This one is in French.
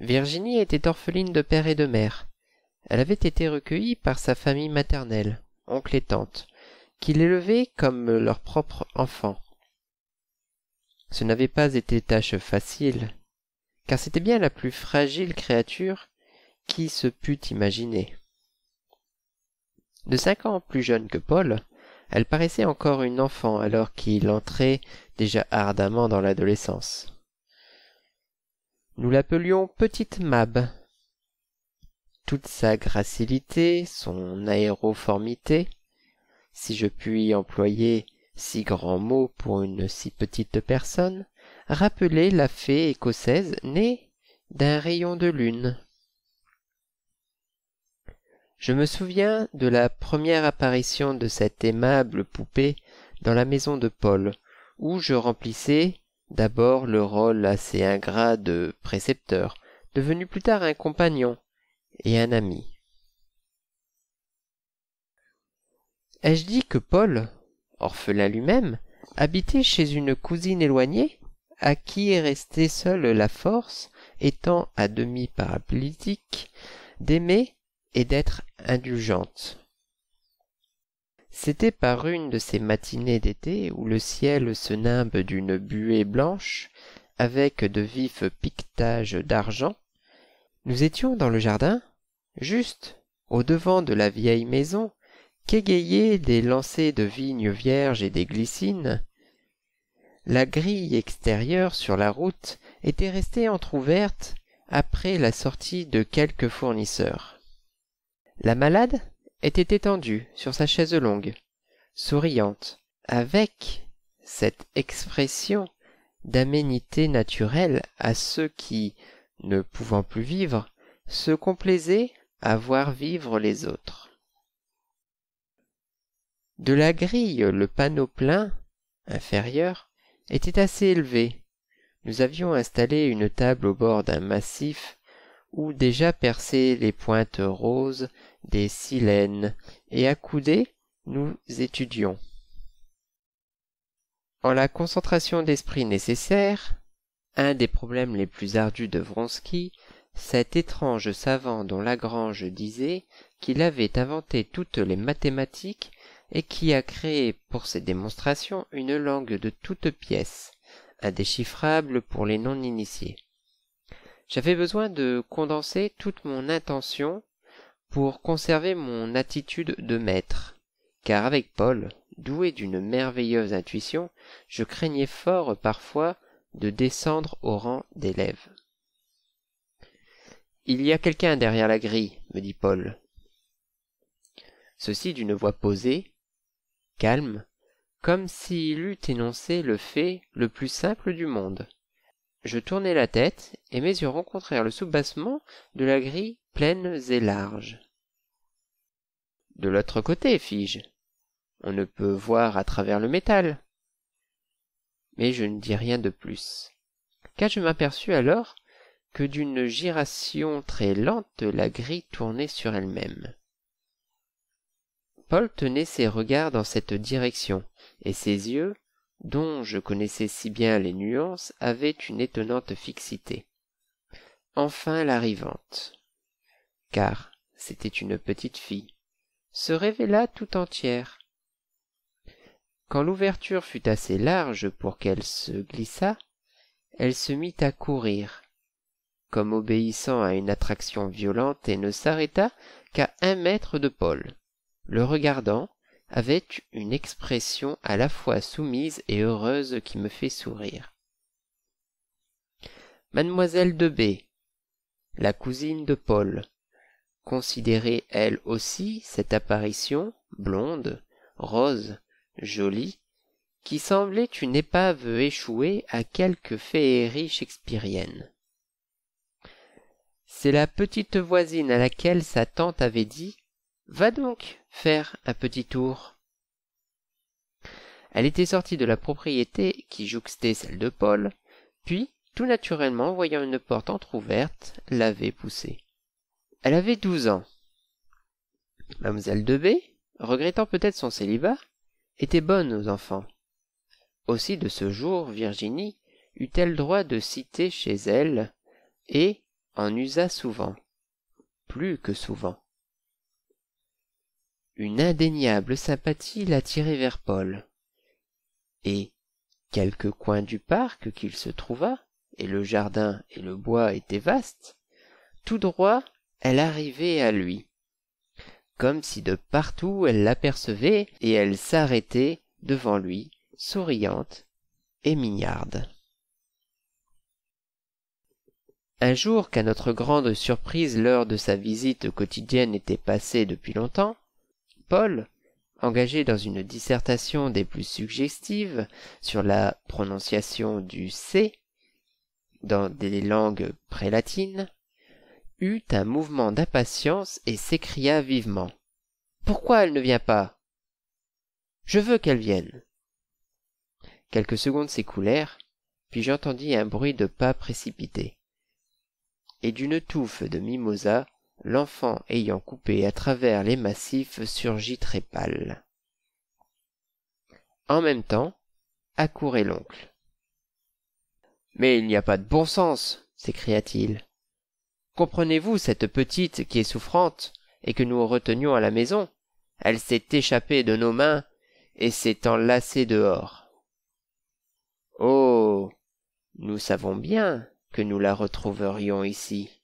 Virginie était orpheline de père et de mère. Elle avait été recueillie par sa famille maternelle, oncle et tante, qui l'élevaient comme leur propre enfant. Ce n'avait pas été tâche facile, car c'était bien la plus fragile créature qui se pût imaginer. De cinq ans plus jeune que Paul, elle paraissait encore une enfant alors qu'il entrait déjà ardemment dans l'adolescence nous l'appelions petite mab toute sa gracilité son aéroformité si je puis employer si grands mots pour une si petite personne rappelait la fée écossaise née d'un rayon de lune je me souviens de la première apparition de cette aimable poupée dans la maison de paul où je remplissais D'abord le rôle assez ingrat de précepteur, devenu plus tard un compagnon et un ami. Ai-je dit que Paul, orphelin lui-même, habitait chez une cousine éloignée, à qui est restée seule la force, étant à demi paraplégique, d'aimer et d'être indulgente c'était par une de ces matinées d'été où le ciel se nimbe d'une buée blanche avec de vifs piquetages d'argent nous étions dans le jardin juste au-devant de la vieille maison qu'égayaient des lancers de vignes vierges et des glycines la grille extérieure sur la route était restée entr'ouverte après la sortie de quelques fournisseurs. « la malade était étendue sur sa chaise longue, souriante, avec cette expression d'aménité naturelle à ceux qui, ne pouvant plus vivre, se complaisaient à voir vivre les autres. De la grille, le panneau plein, inférieur, était assez élevé. Nous avions installé une table au bord d'un massif ou déjà percé les pointes roses des silènes, et accoudés, nous étudions. En la concentration d'esprit nécessaire, un des problèmes les plus ardus de Vronsky, cet étrange savant dont Lagrange disait qu'il avait inventé toutes les mathématiques et qui a créé pour ses démonstrations une langue de toutes pièces, indéchiffrable pour les non-initiés. J'avais besoin de condenser toute mon intention pour conserver mon attitude de maître, car avec Paul, doué d'une merveilleuse intuition, je craignais fort parfois de descendre au rang d'élève. Il y a quelqu'un derrière la grille, me dit Paul. Ceci d'une voix posée, calme, comme s'il eût énoncé le fait le plus simple du monde. Je tournai la tête, et mes yeux rencontrèrent le soubassement de la grille pleine et large. De l'autre côté, fis-je. On ne peut voir à travers le métal. Mais je ne dis rien de plus, car je m'aperçus alors que d'une giration très lente la grille tournait sur elle-même. Paul tenait ses regards dans cette direction, et ses yeux, dont je connaissais si bien les nuances, avait une étonnante fixité. Enfin l'arrivante, car c'était une petite fille, se révéla tout entière. Quand l'ouverture fut assez large pour qu'elle se glissât, elle se mit à courir, comme obéissant à une attraction violente et ne s'arrêta qu'à un mètre de Paul, le regardant, avec une expression à la fois soumise et heureuse qui me fait sourire. Mademoiselle de B, la cousine de Paul, considérait elle aussi cette apparition, blonde, rose, jolie, qui semblait une épave échouée à quelque féerie shakespearienne. C'est la petite voisine à laquelle sa tante avait dit Va donc, faire un petit tour. Elle était sortie de la propriété qui jouxtait celle de Paul, puis, tout naturellement, voyant une porte entr'ouverte, l'avait poussée. Elle avait douze ans. Mademoiselle de B, regrettant peut-être son célibat, était bonne aux enfants. Aussi de ce jour, Virginie eut-elle droit de citer chez elle, et en usa souvent, plus que souvent. Une indéniable sympathie l'attirait vers Paul. Et, quelque coin du parc qu'il se trouva, et le jardin et le bois étaient vastes, tout droit elle arrivait à lui. Comme si de partout elle l'apercevait, et elle s'arrêtait devant lui, souriante et mignarde. Un jour qu'à notre grande surprise l'heure de sa visite quotidienne était passée depuis longtemps, Paul, engagé dans une dissertation des plus suggestives sur la prononciation du C dans des langues prélatines, eut un mouvement d'impatience et s'écria vivement. Pourquoi elle ne vient pas Je veux qu'elle vienne. Quelques secondes s'écoulèrent, puis j'entendis un bruit de pas précipités. Et d'une touffe de mimosas l'enfant ayant coupé à travers les massifs surgit très pâle en même temps accourait l'oncle mais il n'y a pas de bon sens s'écria-t-il comprenez-vous cette petite qui est souffrante et que nous retenions à la maison elle s'est échappée de nos mains et s'est enlacée dehors oh nous savons bien que nous la retrouverions ici